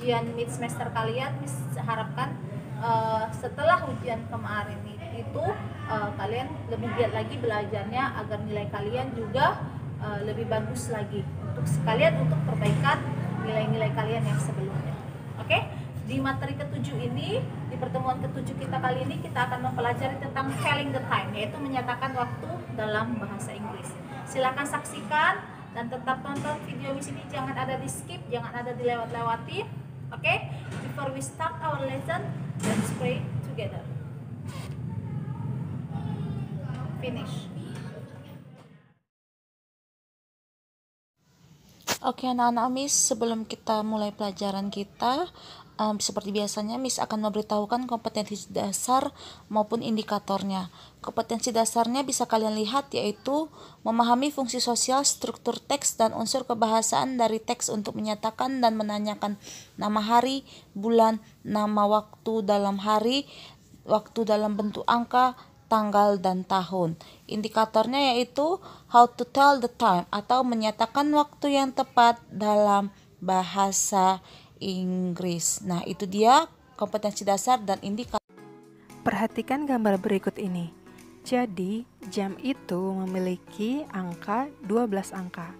ujian mid semester kalian harapkan uh, setelah ujian kemarin itu uh, kalian lebih giat lagi belajarnya agar nilai kalian juga uh, lebih bagus lagi untuk sekalian untuk perbaikan nilai-nilai kalian yang sebelumnya oke okay? di materi ketujuh ini di pertemuan ketujuh kita kali ini kita akan mempelajari tentang telling the time yaitu menyatakan waktu dalam bahasa Inggris silahkan saksikan dan tetap tonton video di sini jangan ada di skip jangan ada dilewat lewati Okay? Before we start our lesson, let's pray together. Finish. Oke anak-anak Miss, sebelum kita mulai pelajaran kita, Um, seperti biasanya, Miss akan memberitahukan kompetensi dasar maupun indikatornya. Kompetensi dasarnya bisa kalian lihat yaitu memahami fungsi sosial, struktur teks, dan unsur kebahasaan dari teks untuk menyatakan dan menanyakan nama hari, bulan, nama waktu dalam hari, waktu dalam bentuk angka, tanggal dan tahun. Indikatornya yaitu how to tell the time atau menyatakan waktu yang tepat dalam bahasa Inggris. Nah, itu dia kompetensi dasar dan indikator. Perhatikan gambar berikut ini. Jadi, jam itu memiliki angka 12 angka.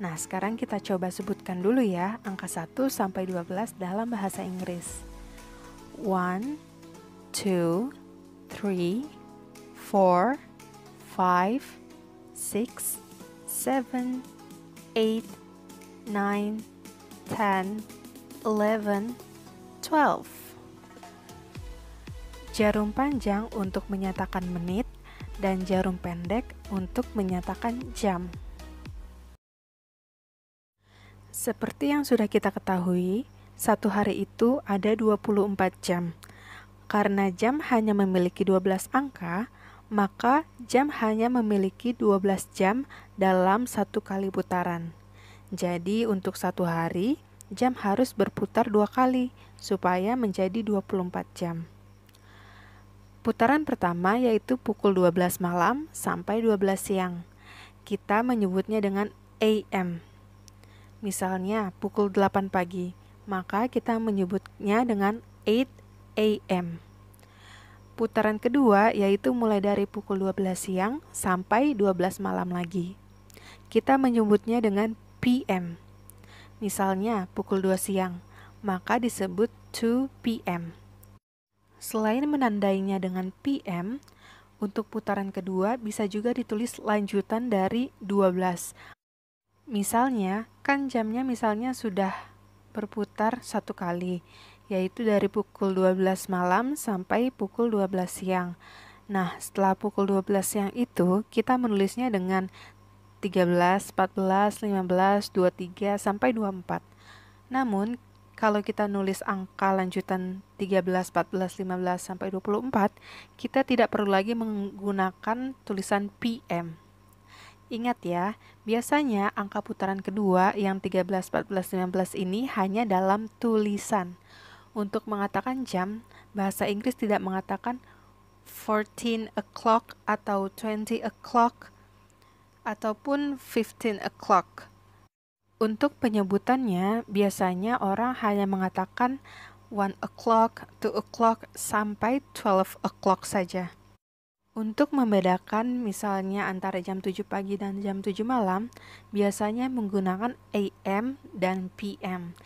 Nah, sekarang kita coba sebutkan dulu ya angka 1 sampai 12 dalam bahasa Inggris. 1 2 3 4 5 6 7 8 9 10 eleven, twelve. Jarum panjang untuk menyatakan menit dan jarum pendek untuk menyatakan jam. Seperti yang sudah kita ketahui, satu hari itu ada 24 jam. Karena jam hanya memiliki 12 angka, maka jam hanya memiliki 12 jam dalam satu kali putaran. Jadi untuk satu hari, jam harus berputar dua kali supaya menjadi 24 jam. Putaran pertama yaitu pukul 12 malam sampai 12 siang. Kita menyebutnya dengan AM. Misalnya pukul 8 pagi, maka kita menyebutnya dengan 8 AM. Putaran kedua yaitu mulai dari pukul 12 siang sampai 12 malam lagi. Kita menyebutnya dengan PM misalnya pukul 2 siang, maka disebut 2 p.m. Selain menandainya dengan p.m., untuk putaran kedua bisa juga ditulis lanjutan dari 12. Misalnya, kan jamnya misalnya sudah berputar satu kali, yaitu dari pukul 12 malam sampai pukul 12 siang. Nah, setelah pukul 12 siang itu, kita menulisnya dengan 13, 14, 15, 23, sampai 24. Namun, kalau kita nulis angka lanjutan 13, 14, 15, sampai 24, kita tidak perlu lagi menggunakan tulisan PM. Ingat ya, biasanya angka putaran kedua yang 13, 14, 15 ini hanya dalam tulisan. Untuk mengatakan jam, bahasa Inggris tidak mengatakan 14 o'clock atau 20 o'clock, ataupun 15 o'clock. Untuk penyebutannya, biasanya orang hanya mengatakan 1 o'clock, 2 o'clock, sampai 12 o'clock saja. Untuk membedakan misalnya antara jam 7 pagi dan jam 7 malam, biasanya menggunakan AM dan PM.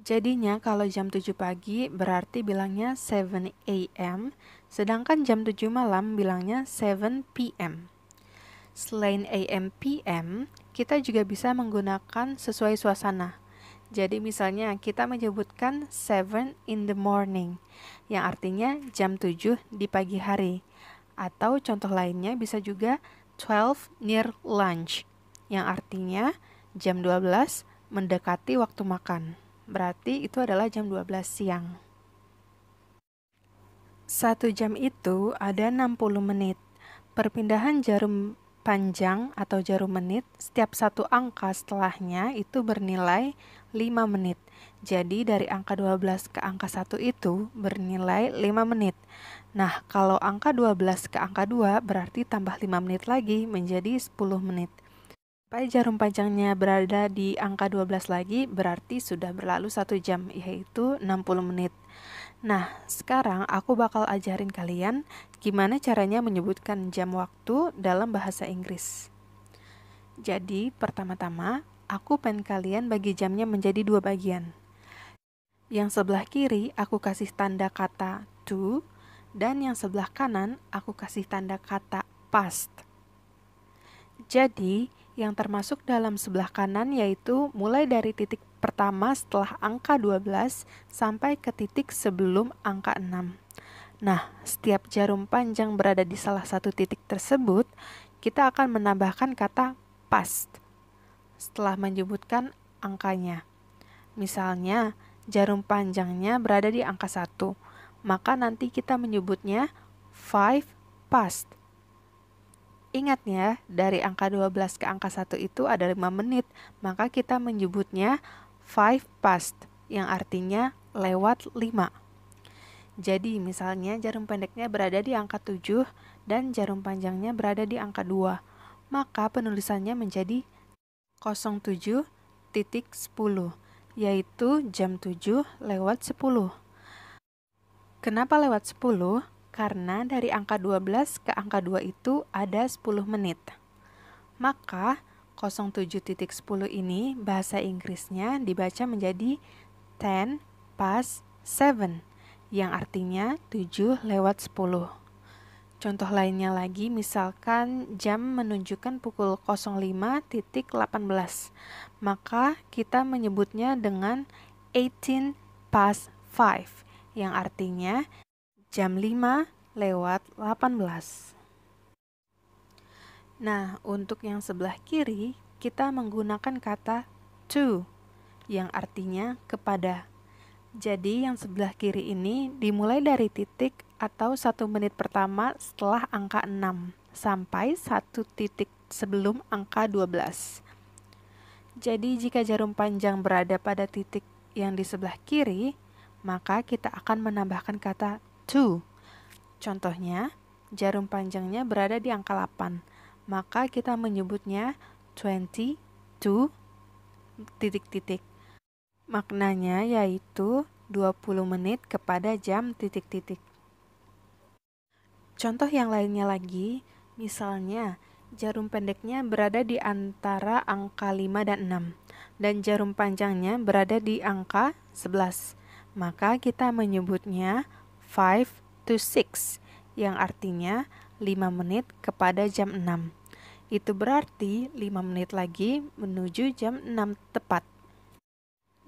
Jadinya kalau jam 7 pagi berarti bilangnya 7 AM, sedangkan jam 7 malam bilangnya 7 PM. Selain AM PM, kita juga bisa menggunakan sesuai suasana. Jadi misalnya kita menyebutkan 7 in the morning, yang artinya jam 7 di pagi hari. Atau contoh lainnya bisa juga 12 near lunch, yang artinya jam 12 mendekati waktu makan. Berarti itu adalah jam 12 siang. Satu jam itu ada 60 menit. Perpindahan jarum panjang atau jarum menit, setiap satu angka setelahnya itu bernilai 5 menit. Jadi dari angka 12 ke angka 1 itu bernilai 5 menit. Nah, kalau angka 12 ke angka 2 berarti tambah 5 menit lagi menjadi 10 menit. Sampai jarum panjangnya berada di angka 12 lagi berarti sudah berlalu 1 jam yaitu 60 menit. Nah, sekarang aku bakal ajarin kalian gimana caranya menyebutkan jam waktu dalam bahasa Inggris. Jadi, pertama-tama aku pengen kalian bagi jamnya menjadi dua bagian. Yang sebelah kiri aku kasih tanda kata to dan yang sebelah kanan aku kasih tanda kata past. Jadi, yang termasuk dalam sebelah kanan yaitu mulai dari titik pertama setelah angka 12 sampai ke titik sebelum angka 6. Nah, setiap jarum panjang berada di salah satu titik tersebut, kita akan menambahkan kata past setelah menyebutkan angkanya. Misalnya, jarum panjangnya berada di angka 1, maka nanti kita menyebutnya 5 past. Ingat ya, dari angka 12 ke angka 1 itu ada 5 menit, maka kita menyebutnya five past yang artinya lewat 5. Jadi misalnya jarum pendeknya berada di angka 7 dan jarum panjangnya berada di angka 2, maka penulisannya menjadi 07.10 yaitu jam 7 lewat 10. Kenapa lewat 10? Karena dari angka 12 ke angka 2 itu ada 10 menit. Maka 07.10 ini bahasa Inggrisnya dibaca menjadi 10 past 7 yang artinya 7 lewat 10. Contoh lainnya lagi, misalkan jam menunjukkan pukul 05.18, maka kita menyebutnya dengan 18 past 5, yang artinya jam 5 lewat 18. Nah, untuk yang sebelah kiri, kita menggunakan kata to yang artinya kepada. Jadi yang sebelah kiri ini dimulai dari titik atau satu menit pertama setelah angka 6 sampai satu titik sebelum angka 12. Jadi jika jarum panjang berada pada titik yang di sebelah kiri, maka kita akan menambahkan kata to. Contohnya, jarum panjangnya berada di angka 8 maka kita menyebutnya 22 titik-titik. Maknanya yaitu 20 menit kepada jam titik-titik. Contoh yang lainnya lagi, misalnya jarum pendeknya berada di antara angka 5 dan 6 dan jarum panjangnya berada di angka 11. Maka kita menyebutnya 5 to 6 yang artinya 5 menit kepada jam 6. Itu berarti 5 menit lagi menuju jam 6 tepat.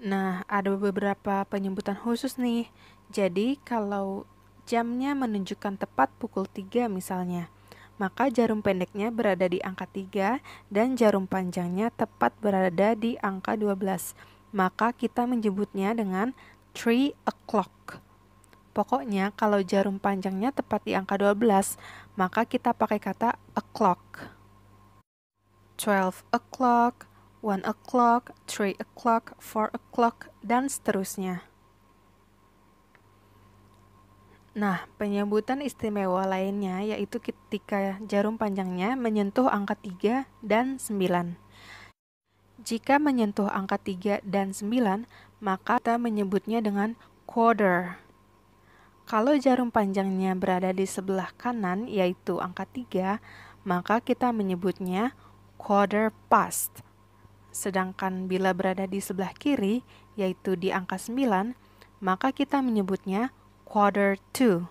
Nah, ada beberapa penyebutan khusus nih. Jadi, kalau jamnya menunjukkan tepat pukul 3 misalnya, maka jarum pendeknya berada di angka 3 dan jarum panjangnya tepat berada di angka 12. Maka kita menyebutnya dengan 3 o'clock. Pokoknya kalau jarum panjangnya tepat di angka 12, maka kita pakai kata o'clock. 12 o'clock, 1 o'clock, 3 o'clock, 4 o'clock, dan seterusnya. Nah, penyebutan istimewa lainnya yaitu ketika jarum panjangnya menyentuh angka 3 dan 9. Jika menyentuh angka 3 dan 9, maka kita menyebutnya dengan quarter. Kalau jarum panjangnya berada di sebelah kanan, yaitu angka 3, maka kita menyebutnya quarter quarter past. Sedangkan bila berada di sebelah kiri, yaitu di angka 9, maka kita menyebutnya quarter to.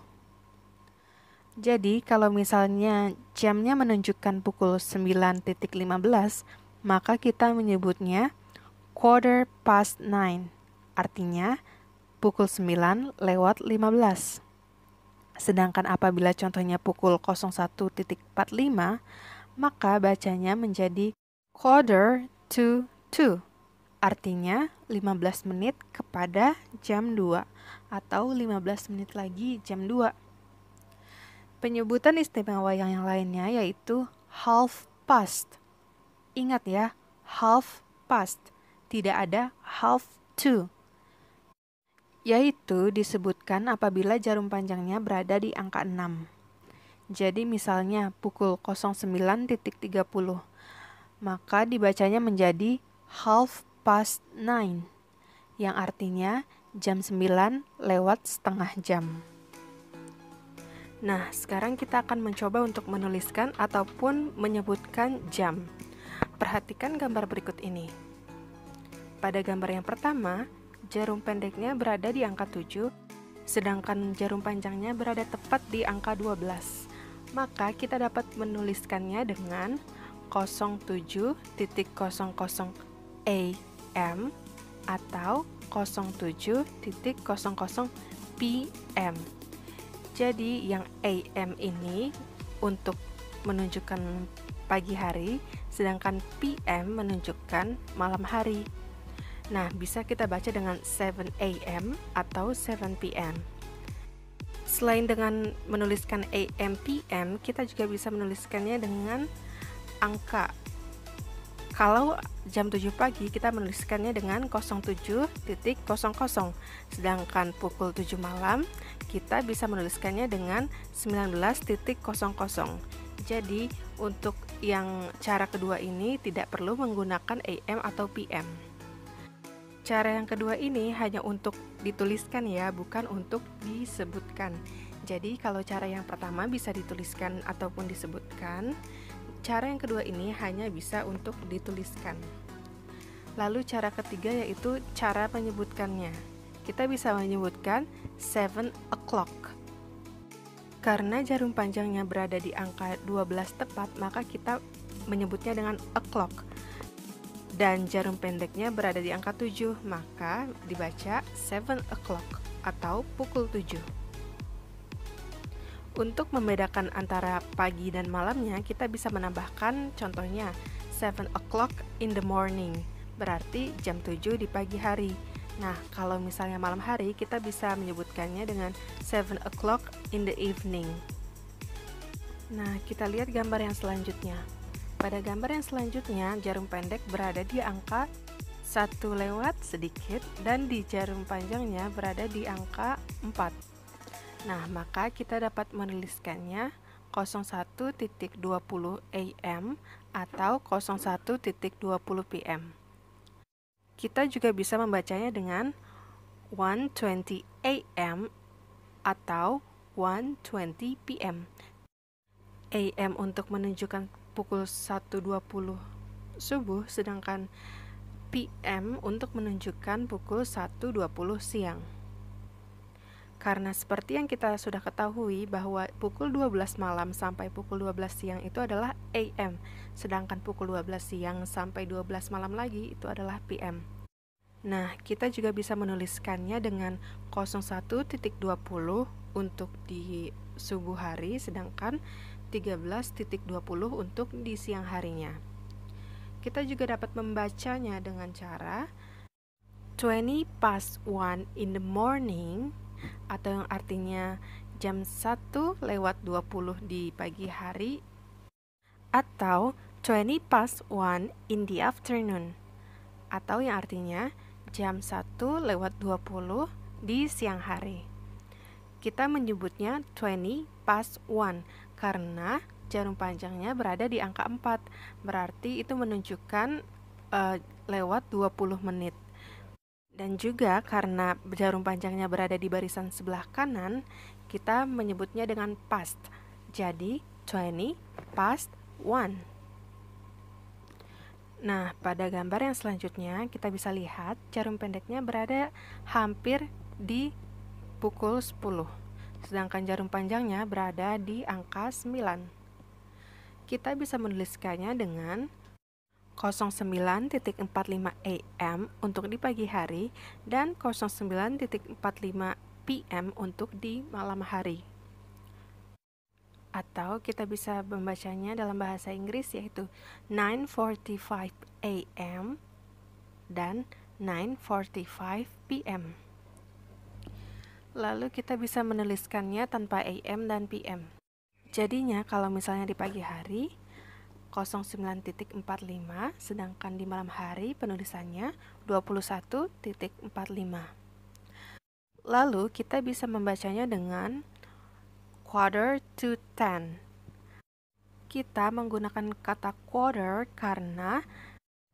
Jadi, kalau misalnya jamnya menunjukkan pukul 9.15, maka kita menyebutnya quarter past 9. Artinya, pukul 9 lewat 15. Sedangkan apabila contohnya pukul 01.45, maka bacanya menjadi quarter to two. Artinya 15 menit kepada jam 2 atau 15 menit lagi jam 2. Penyebutan istimewa yang lainnya yaitu half past. Ingat ya, half past. Tidak ada half to. Yaitu disebutkan apabila jarum panjangnya berada di angka 6. Jadi misalnya pukul 09.30, maka dibacanya menjadi half past nine, yang artinya jam 9 lewat setengah jam. Nah, sekarang kita akan mencoba untuk menuliskan ataupun menyebutkan jam. Perhatikan gambar berikut ini. Pada gambar yang pertama, jarum pendeknya berada di angka 7, sedangkan jarum panjangnya berada tepat di angka 12 maka kita dapat menuliskannya dengan 07.00 AM atau 07.00 PM. Jadi yang AM ini untuk menunjukkan pagi hari, sedangkan PM menunjukkan malam hari. Nah, bisa kita baca dengan 7 AM atau 7 PM. Selain dengan menuliskan AM PM, kita juga bisa menuliskannya dengan angka. Kalau jam 7 pagi kita menuliskannya dengan 07.00, sedangkan pukul 7 malam kita bisa menuliskannya dengan 19.00. Jadi, untuk yang cara kedua ini tidak perlu menggunakan AM atau PM. Cara yang kedua ini hanya untuk dituliskan ya, bukan untuk disebutkan. Jadi kalau cara yang pertama bisa dituliskan ataupun disebutkan, cara yang kedua ini hanya bisa untuk dituliskan. Lalu cara ketiga yaitu cara menyebutkannya. Kita bisa menyebutkan seven o'clock. Karena jarum panjangnya berada di angka 12 tepat, maka kita menyebutnya dengan o'clock dan jarum pendeknya berada di angka 7, maka dibaca 7 o'clock atau pukul 7. Untuk membedakan antara pagi dan malamnya, kita bisa menambahkan contohnya 7 o'clock in the morning, berarti jam 7 di pagi hari. Nah, kalau misalnya malam hari, kita bisa menyebutkannya dengan 7 o'clock in the evening. Nah, kita lihat gambar yang selanjutnya. Pada gambar yang selanjutnya, jarum pendek berada di angka 1 lewat sedikit dan di jarum panjangnya berada di angka 4. Nah, maka kita dapat menuliskannya 01.20 AM atau 01.20 PM. Kita juga bisa membacanya dengan 1.20 AM atau 1.20 PM. AM untuk menunjukkan pukul 1.20 subuh sedangkan PM untuk menunjukkan pukul 1.20 siang. Karena seperti yang kita sudah ketahui bahwa pukul 12 malam sampai pukul 12 siang itu adalah AM, sedangkan pukul 12 siang sampai 12 malam lagi itu adalah PM. Nah, kita juga bisa menuliskannya dengan 01.20 untuk di subuh hari sedangkan 13.20 untuk di siang harinya. Kita juga dapat membacanya dengan cara 20 past 1 in the morning atau yang artinya jam 1 lewat 20 di pagi hari atau 20 past 1 in the afternoon atau yang artinya jam 1 lewat 20 di siang hari. Kita menyebutnya 20 past 1 karena jarum panjangnya berada di angka 4. Berarti itu menunjukkan uh, lewat 20 menit. Dan juga karena jarum panjangnya berada di barisan sebelah kanan, kita menyebutnya dengan past. Jadi 20 past 1. Nah, pada gambar yang selanjutnya kita bisa lihat jarum pendeknya berada hampir di pukul 10. Sedangkan jarum panjangnya berada di angka 9. Kita bisa menuliskannya dengan 09.45 AM untuk di pagi hari dan 09.45 PM untuk di malam hari. Atau kita bisa membacanya dalam bahasa Inggris yaitu 9.45 AM dan 9.45 PM. Lalu kita bisa menuliskannya tanpa AM dan PM. Jadinya kalau misalnya di pagi hari 09.45 sedangkan di malam hari penulisannya 21.45. Lalu kita bisa membacanya dengan quarter to ten. Kita menggunakan kata quarter karena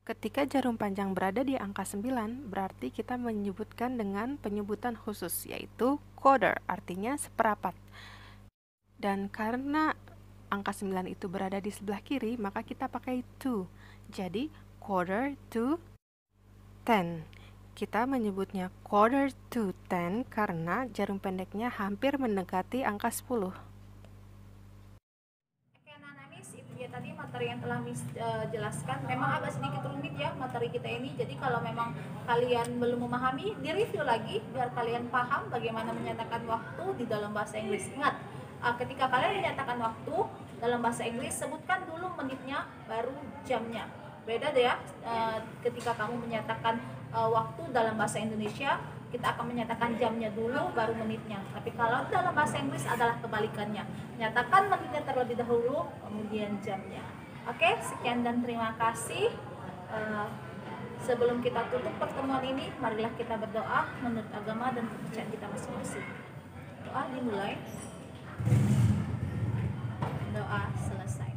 Ketika jarum panjang berada di angka 9, berarti kita menyebutkan dengan penyebutan khusus, yaitu quarter, artinya seperapat. Dan karena angka 9 itu berada di sebelah kiri, maka kita pakai to. Jadi, quarter to ten. Kita menyebutnya quarter to ten karena jarum pendeknya hampir mendekati angka 10. materi yang telah mis uh, jelaskan memang agak sedikit rumit ya materi kita ini jadi kalau memang kalian belum memahami di review lagi biar kalian paham bagaimana menyatakan waktu di dalam bahasa Inggris ingat uh, ketika kalian menyatakan waktu dalam bahasa Inggris sebutkan dulu menitnya baru jamnya beda deh ya uh, ketika kamu menyatakan uh, waktu dalam bahasa Indonesia kita akan menyatakan jamnya dulu baru menitnya tapi kalau dalam bahasa Inggris adalah kebalikannya nyatakan menitnya terlebih dahulu kemudian jamnya Oke, sekian dan terima kasih. Uh, sebelum kita tutup pertemuan ini, marilah kita berdoa menurut agama dan kepercayaan kita masing-masing. Doa dimulai. Doa selesai.